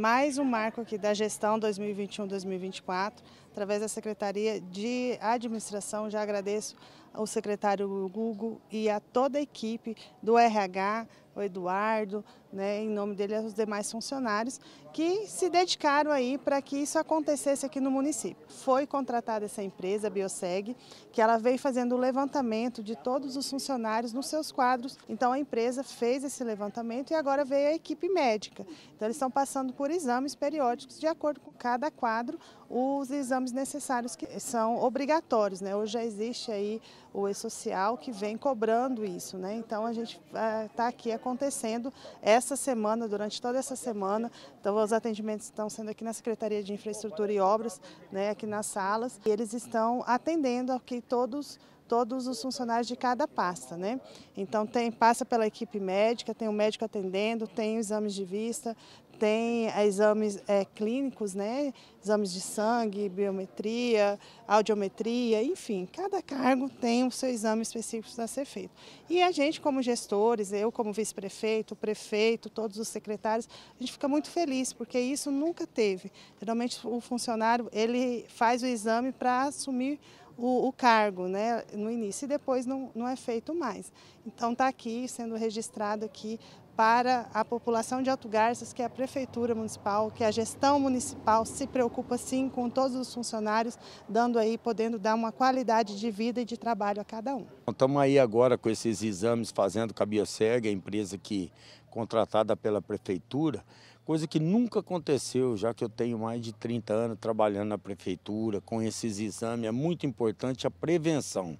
Mais um marco aqui da gestão 2021-2024 através da Secretaria de Administração. Já agradeço ao secretário Gugu e a toda a equipe do RH, o Eduardo, né, em nome dele aos demais funcionários, que se dedicaram aí para que isso acontecesse aqui no município. Foi contratada essa empresa, a Bioseg, que ela veio fazendo o levantamento de todos os funcionários nos seus quadros. Então a empresa fez esse levantamento e agora veio a equipe médica. Então eles estão passando por exames periódicos de acordo com cada quadro, os exames exames necessários que são obrigatórios. Né? Hoje já existe aí o E-Social que vem cobrando isso. Né? Então a gente está é, aqui acontecendo essa semana, durante toda essa semana. Então os atendimentos estão sendo aqui na Secretaria de Infraestrutura e Obras, né, aqui nas salas. E eles estão atendendo aqui todos todos os funcionários de cada pasta, né? Então tem passa pela equipe médica, tem o médico atendendo, tem exames de vista, tem é, exames é, clínicos, né? exames de sangue, biometria, audiometria, enfim, cada cargo tem o seu exame específico a ser feito. E a gente, como gestores, eu como vice-prefeito, prefeito, todos os secretários, a gente fica muito feliz, porque isso nunca teve. Geralmente o funcionário, ele faz o exame para assumir o, o cargo né, no início e depois não, não é feito mais. Então está aqui sendo registrado aqui para a população de Alto Garças, que é a Prefeitura Municipal, que é a gestão municipal se preocupa sim com todos os funcionários, dando aí, podendo dar uma qualidade de vida e de trabalho a cada um. Estamos aí agora com esses exames fazendo com a Bioseg, a empresa que contratada pela Prefeitura, coisa que nunca aconteceu, já que eu tenho mais de 30 anos trabalhando na prefeitura, com esses exames, é muito importante a prevenção.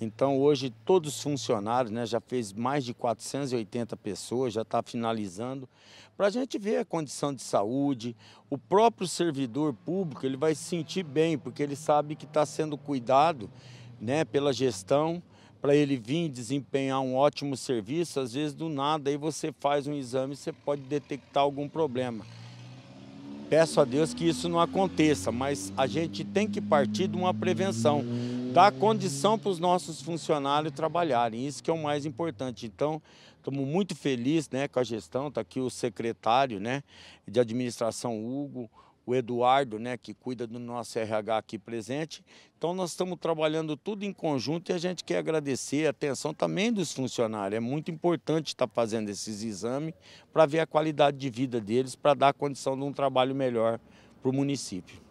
Então, hoje, todos os funcionários, né, já fez mais de 480 pessoas, já está finalizando, para a gente ver a condição de saúde. O próprio servidor público ele vai se sentir bem, porque ele sabe que está sendo cuidado né, pela gestão para ele vir desempenhar um ótimo serviço, às vezes do nada aí você faz um exame e você pode detectar algum problema. Peço a Deus que isso não aconteça, mas a gente tem que partir de uma prevenção, dar condição para os nossos funcionários trabalharem, isso que é o mais importante. Então, estamos muito felizes né, com a gestão, está aqui o secretário né, de administração Hugo, o Eduardo, né, que cuida do nosso RH aqui presente. Então nós estamos trabalhando tudo em conjunto e a gente quer agradecer a atenção também dos funcionários. É muito importante estar fazendo esses exames para ver a qualidade de vida deles, para dar a condição de um trabalho melhor para o município.